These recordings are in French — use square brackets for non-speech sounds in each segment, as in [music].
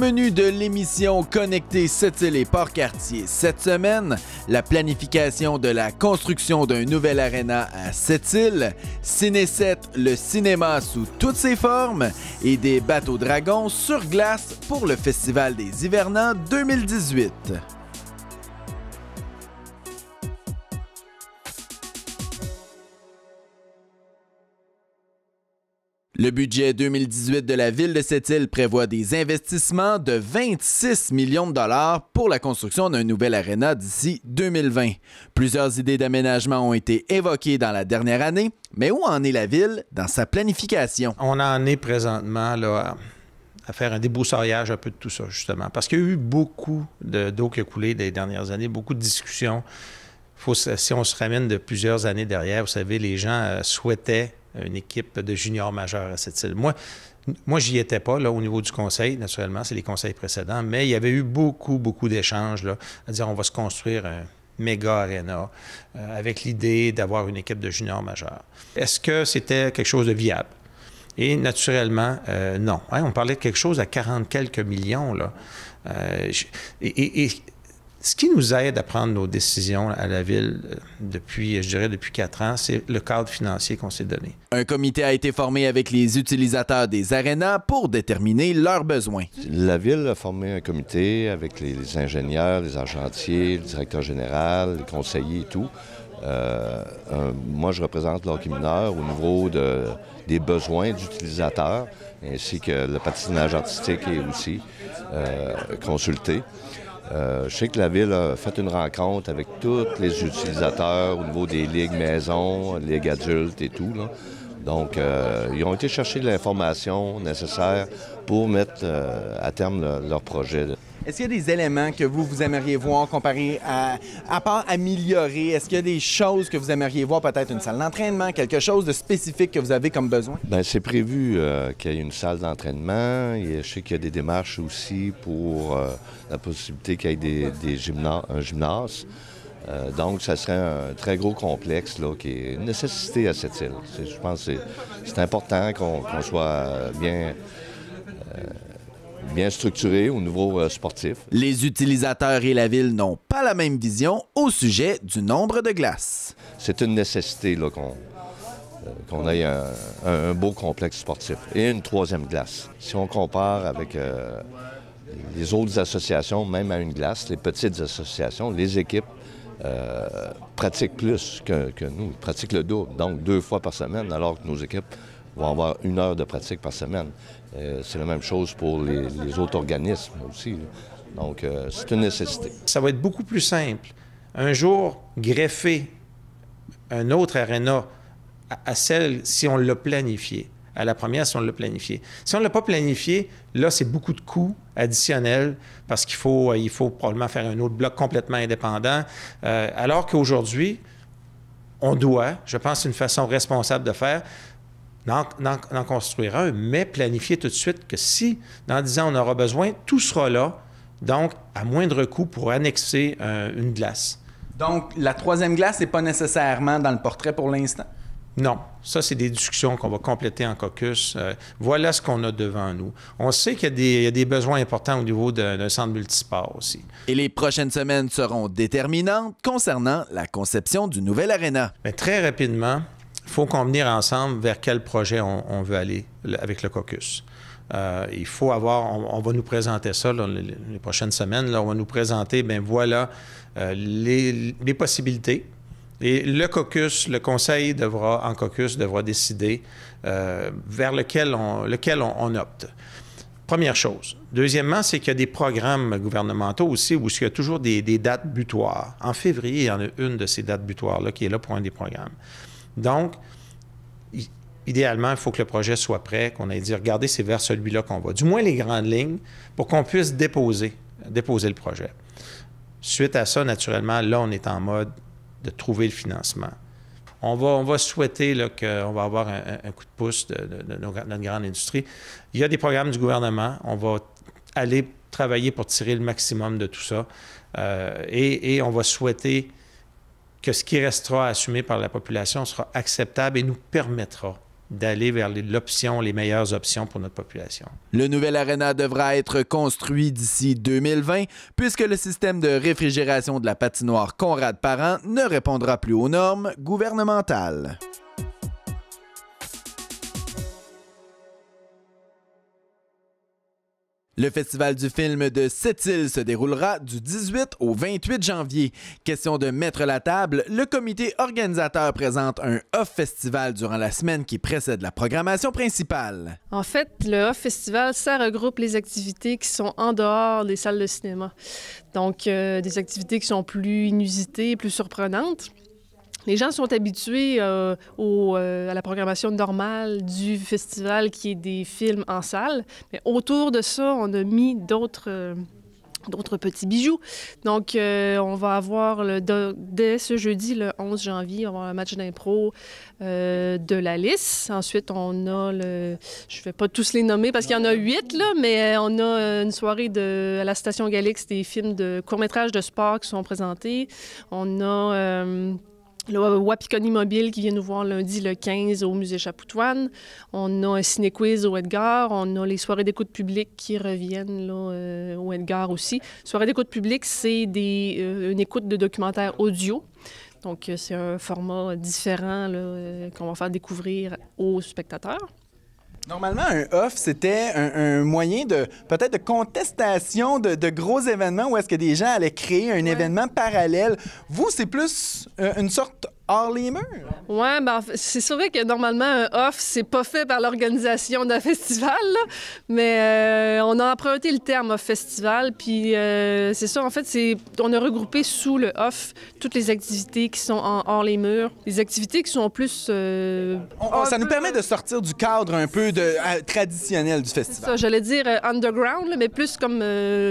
menu de l'émission Connecté Sept-Îles et Port-Cartier cette semaine, la planification de la construction d'un nouvel aréna à Sept-Îles, Ciné 7, le cinéma sous toutes ses formes et des bateaux dragons sur glace pour le Festival des hivernants 2018. Le budget 2018 de la ville de Sept-Îles prévoit des investissements de 26 millions de dollars pour la construction d'un nouvel aréna d'ici 2020. Plusieurs idées d'aménagement ont été évoquées dans la dernière année, mais où en est la ville dans sa planification? On en est présentement là, à faire un débroussaillage un peu de tout ça, justement, parce qu'il y a eu beaucoup d'eau qui a coulé des dernières années, beaucoup de discussions. si on se ramène de plusieurs années derrière, vous savez, les gens euh, souhaitaient une équipe de juniors majeurs à cette île. Moi, moi, j'y étais pas là, au niveau du conseil, naturellement, c'est les conseils précédents, mais il y avait eu beaucoup, beaucoup d'échanges, là, à dire on va se construire un méga arena euh, avec l'idée d'avoir une équipe de juniors majeurs. Est-ce que c'était quelque chose de viable? Et naturellement, euh, non. Hein, on parlait de quelque chose à 40 quelques millions. Là. Euh, et ce qui nous aide à prendre nos décisions à la ville euh, depuis, je dirais, depuis quatre ans, c'est le cadre financier qu'on s'est donné. Un comité a été formé avec les utilisateurs des arénas pour déterminer leurs besoins. La ville a formé un comité avec les, ingénieurs, les argentiers, le directeur général, les conseillers et tout. Euh, moi, je représente l'hockey mineur au niveau des besoins d'utilisateurs, ainsi que le patinage artistique est aussi euh, consulté. Euh, je sais que la ville a fait une rencontre avec tous les utilisateurs au niveau des ligues maison, ligues adultes et tout. Donc, euh, ils ont été chercher l'information nécessaire pour mettre euh, à terme leur projet. Est-ce qu'il y a des éléments que vous, vous aimeriez voir comparé à, à part améliorer? Est-ce qu'il y a des choses que vous aimeriez voir, peut-être une salle d'entraînement, quelque chose de spécifique que vous avez comme besoin? Bien, c'est prévu euh, qu'il y ait une salle d'entraînement. je sais qu'il y a des démarches aussi pour euh, la possibilité qu'il y ait des, des un gymnase. Euh, donc, ça serait un très gros complexe là, qui est une nécessité à cette île. je pense que c'est important qu'on soit bien bien structuré au niveau euh, sportif. Les utilisateurs et la ville n'ont pas la même vision au sujet du nombre de glaces. C'est une nécessité euh, qu'on ait un, beau complexe sportif et une troisième glace. Si on compare avec euh, les autres associations, même à une glace, les petites associations, les équipes pratiquent plus que, que, nous, pratiquent le double, donc deux fois par semaine, alors que nos équipes vont avoir une heure de pratique par semaine. Euh, c'est la même chose pour les, autres organismes aussi. Donc, euh, c'est une nécessité. Ça va être beaucoup plus simple. Un jour, greffer un autre aréna à, celle si on l'a planifié à la première si on l'a planifié. Si on ne l'a pas planifié, là, c'est beaucoup de coûts additionnels parce qu'il faut, euh, il faut probablement faire un autre bloc complètement indépendant. alors qu'aujourd'hui, on doit, je pense, une façon responsable de faire, d'en construire un, mais planifier tout de suite que si dans 10 ans on aura besoin, tout sera là, donc à moindre coût pour annexer euh, une glace. Donc la troisième glace n'est pas nécessairement dans le portrait pour l'instant? Non, ça, c'est des discussions qu'on va compléter en caucus. Euh, voilà ce qu'on a devant nous. On sait qu'il y, a des besoins importants au niveau d'un centre multisport aussi. Et les prochaines semaines seront déterminantes concernant la conception du nouvel aréna. Mais très rapidement, il faut convenir ensemble vers quel projet on, veut aller avec le caucus. Euh, il faut avoir, on, va nous présenter ça les, prochaines semaines, on va nous présenter, ben voilà, euh, les, possibilités. Et le caucus, le conseil devra, en caucus, devra décider euh, vers lequel on, lequel on, opte. Première chose. Deuxièmement, c'est qu'il y a des programmes gouvernementaux aussi où il y a toujours des, des dates butoirs. En février, il y en a une de ces dates butoirs-là qui est là pour un des programmes. Donc, idéalement, il faut que le projet soit prêt, qu'on aille dire « regardez, c'est vers celui-là qu'on va. Du moins les grandes lignes pour qu'on puisse déposer, déposer le projet. Suite à ça, naturellement, là, on est en mode de trouver le financement. On va, on va souhaiter qu'on va avoir un, coup de pouce de, notre grande industrie. Il y a des programmes du gouvernement. On va aller travailler pour tirer le maximum de tout ça. Euh, et, on va souhaiter que ce qui restera assumé par la population sera acceptable et nous permettra d'aller vers l'option, les meilleures options pour notre population. Le nouvel aréna devra être construit d'ici 2020 puisque le système de réfrigération de la patinoire Conrad Parent ne répondra plus aux normes gouvernementales. Le Festival du film de Sept-Îles se déroulera du 18 au 28 janvier. Question de mettre la table, le comité organisateur présente un off festival durant la semaine qui précède la programmation principale. En fait, le off festival, ça regroupe les activités qui sont en dehors des salles de cinéma. Donc, euh, des activités qui sont plus inusitées, plus surprenantes les gens sont habitués euh, euh, à la programmation normale du festival qui est des films en salle, mais autour de ça, on a mis d'autres... Euh, petits bijoux. Donc, on va avoir, le, dès ce jeudi, le 11 janvier, on va avoir un match d'impro de la liste. Ensuite, on a le... Je ne vais pas tous les nommer parce qu'il y en a huit, là, mais on a une soirée de, à la Station Galix des films de courts-métrages de sport qui sont présentés. On a le Wapikoni Mobile qui vient nous voir lundi le 15 au musée Chapoutouane. On a un ciné-quiz au Edgar. On a les soirées d'écoute publique qui reviennent là, euh, au Edgar aussi. Soirée d'écoute publique, c'est des, euh, une écoute de documentaires audio. Donc, euh, c'est un format différent qu'on va faire découvrir aux spectateurs. Normalement, un off, c'était un, moyen de peut-être de contestation de, gros événements où est-ce que des gens allaient créer un événement parallèle. Vous, c'est plus euh, une sorte hors les murs. Ouais, ben, c'est vrai que normalement, un off, c'est pas fait par l'organisation d'un [laughs] festival, mais euh, on a emprunté le terme off festival, puis euh, c'est ça, en fait, c'est on a regroupé sous le off toutes les activités qui sont en, hors les murs, les activités qui sont plus. Euh, ça nous permet de sortir du cadre un peu de, traditionnel du festival. ça, j'allais dire underground, mais plus comme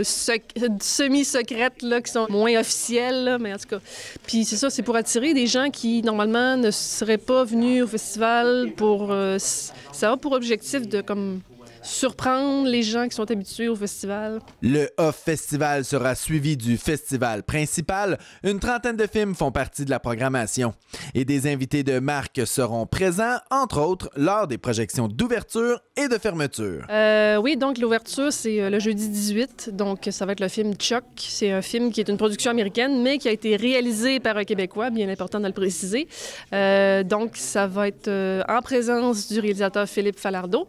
semi secrète qui sont moins officielles, mais en tout cas. Puis c'est ça, c'est pour attirer des gens qui normalement ne serait pas venu au festival pour. Euh, ça a pour objectif de comme surprendre les gens qui sont habitués au festival. Le Off Festival sera suivi du festival principal. Une trentaine de films font partie de la programmation. Et des invités de marque seront présents, entre autres, lors des projections d'ouverture et de fermeture. Euh, oui, donc l'ouverture, c'est euh, le jeudi 18. Donc, ça va être le film Chuck. C'est un film qui est une production américaine, mais qui a été réalisé par un Québécois, bien important de le préciser. Euh, donc, ça va être en présence du réalisateur Philippe Falardeau.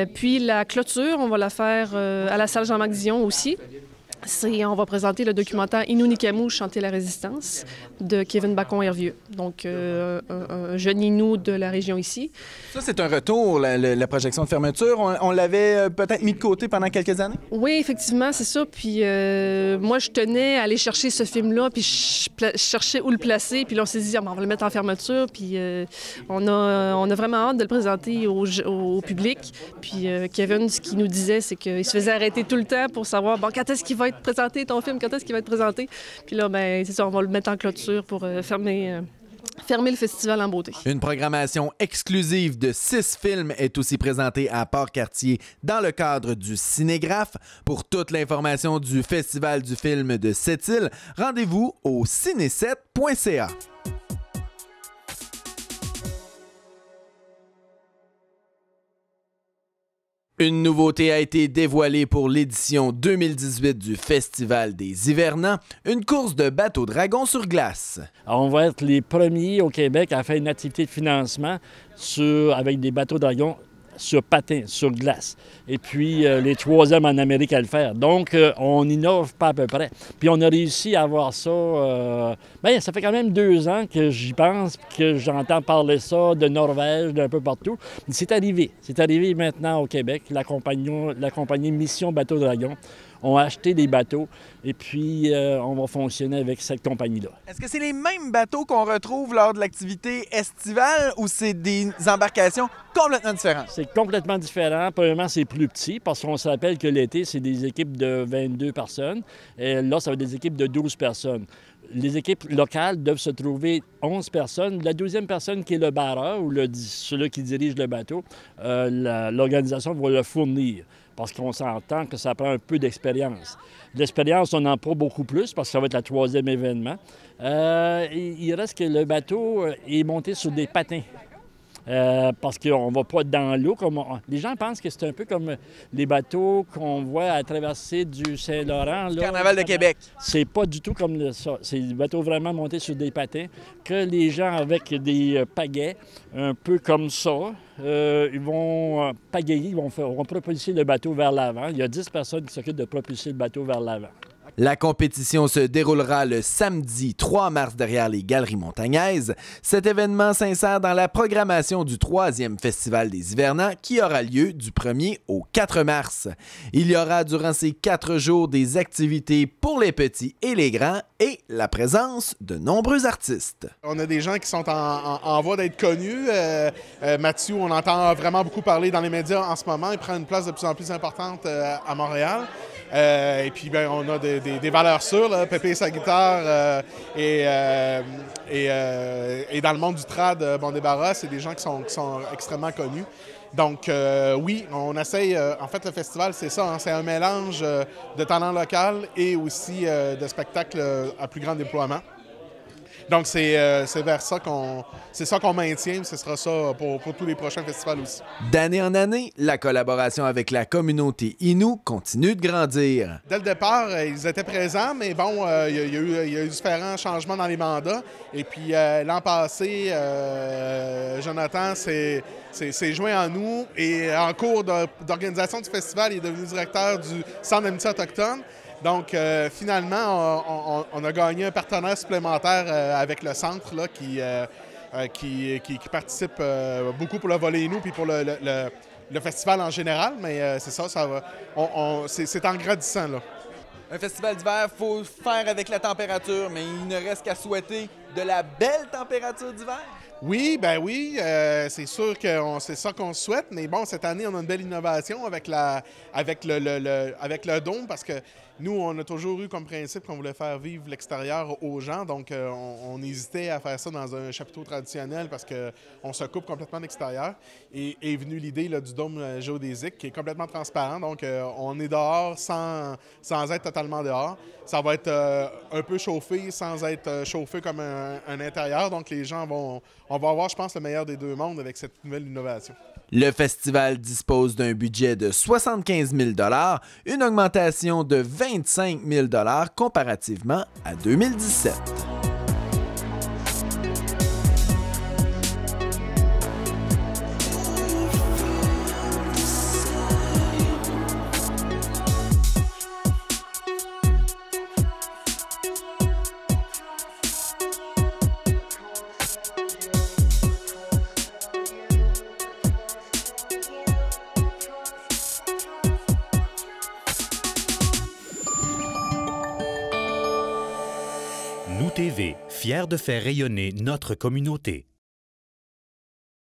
Euh, puis la clôture, on va la faire euh, à la salle Jean-Marc Dion aussi on va présenter le documentaire Nikamu, chanter la résistance de Kevin Bacon Hervieux. Donc, euh, un, jeune Inou de la région ici. Ça, c'est un retour, la, projection de fermeture. On, l'avait euh, peut-être mis de côté pendant quelques années? Oui, effectivement, c'est ça. Puis, euh, moi, je tenais à aller chercher ce film-là, puis je, cherchais où le placer. Puis là, on s'est dit, ah, ben, on va le mettre en fermeture. Puis, on, a, on a vraiment hâte de le présenter au, au public. Puis, Kevin, ce qu'il nous disait, c'est qu'il se faisait arrêter tout le temps pour savoir, bon, quand est-ce qu'il va être présenté, ton film, quand est-ce qu'il va être présenté? Puis là, ben, c'est ça, on va le mettre en clôture pour euh, fermer. Euh, fermer le festival en beauté. Une programmation exclusive de six films est aussi présentée à Port-Cartier dans le cadre du Cinégraphe. Pour toute l'information du Festival du film de Sept-Îles, rendez-vous au ciné7.ca. Une nouveauté a été dévoilée pour l'édition 2018 du Festival des Hivernants, une course de bateaux-dragons sur glace. On va être les premiers au Québec à faire une activité de financement avec des bateaux dragons sur patin, sur glace. Et puis, euh, les trois hommes en Amérique à le faire. Donc, euh, on innove pas à peu près. Puis, on a réussi à avoir ça. Euh... Bien, ça fait quand même deux ans que j'y pense, que j'entends parler ça de Norvège, d'un peu partout. C'est arrivé. C'est arrivé maintenant au Québec, la compagnie, la compagnie Mission Bateau Dragon on a acheté des bateaux et puis euh, on va fonctionner avec cette compagnie-là. Est-ce que c'est les mêmes bateaux qu'on retrouve lors de l'activité estivale ou c'est des embarcations complètement différentes? C'est complètement différent. Premièrement, c'est plus petit parce qu'on se rappelle que l'été, c'est des équipes de 22 personnes. Et là, ça va être des équipes de 12 personnes les équipes locales doivent se trouver 11 personnes. La deuxième personne qui est le barreur ou le, celui qui dirige le bateau, euh, l'organisation va le fournir parce qu'on s'entend que ça prend un peu d'expérience. L'expérience, on en prend beaucoup plus parce que ça va être le troisième événement. Euh, il reste que le bateau euh, est monté sur des patins. Euh, parce qu'on ne va pas dans l'eau. Comme Les gens pensent que c'est un peu comme les bateaux qu'on voit à traverser du Saint-Laurent. Le Carnaval de Québec. C'est pas du tout comme ça. C'est des bateaux vraiment montés sur des patins que les gens avec des euh, pagaies, un peu comme ça, euh, ils vont pagayer, ils vont, faire... vont propulser le bateau vers l'avant. Il y a 10 personnes qui s'occupent de propulser le bateau vers l'avant. La compétition se déroulera le samedi 3 mars derrière les Galeries Montagnaises. Cet événement s'insère dans la programmation du troisième Festival des Hivernants qui aura lieu du 1er au 4 mars. Il y aura durant ces quatre jours des activités pour les petits et les grands et la présence de nombreux artistes. On a des gens qui sont en, voie d'être connus. Euh, euh, Mathieu, on entend vraiment beaucoup parler dans les médias en ce moment. Il prend une place de plus en plus importante euh, à Montréal. Euh, et puis, ben, on a des, valeurs sûres. Là. Pépé et sa guitare euh, euh, et, dans le monde du trad, bon c'est des gens qui sont, sont extrêmement connus. Donc, oui, on essaye. en fait, le festival, c'est ça. Hein. c'est un mélange de talent local et aussi de spectacles à plus grand déploiement. Donc, euh, c'est vers ça qu'on c'est ça maintient. Ce sera ça pour, tous les prochains festivals aussi. D'année en année, la collaboration avec la communauté Inou continue de grandir. Dès le départ, euh, ils étaient présents, mais bon, euh, il y, a eu différents changements dans les mandats. Et puis, l'an passé, Jonathan s'est joint à nous et en cours d'organisation du festival, il est devenu directeur du Centre d'amitié autochtone. Donc, euh, finalement, on, a gagné un partenaire supplémentaire euh, avec le centre là, qui, euh, qui, participe beaucoup pour le volet nous puis pour le, festival en général. Mais c'est ça, ça va. On, c'est en grandissant. Là. Un festival d'hiver, il faut faire avec la température, mais il ne reste qu'à souhaiter de la belle température d'hiver. Oui, ben oui, c'est sûr que c'est ça qu'on souhaite, mais bon, cette année, on a une belle innovation avec, la, avec, le, avec le dôme parce que nous, on a toujours eu comme principe qu'on voulait faire vivre l'extérieur aux gens, donc euh, on, hésitait à faire ça dans un chapiteau traditionnel parce qu'on se coupe complètement de l'extérieur. Et est venue l'idée du dôme euh, géodésique qui est complètement transparent, donc euh, on est dehors sans, être totalement dehors. Ça va être un peu chauffé sans être chauffé comme un, un intérieur, donc les gens vont... On va avoir, je pense, le meilleur des deux mondes avec cette nouvelle innovation. Le festival dispose d'un budget de 75 000 une augmentation de 25 000 comparativement à 2017. de faire rayonner notre communauté.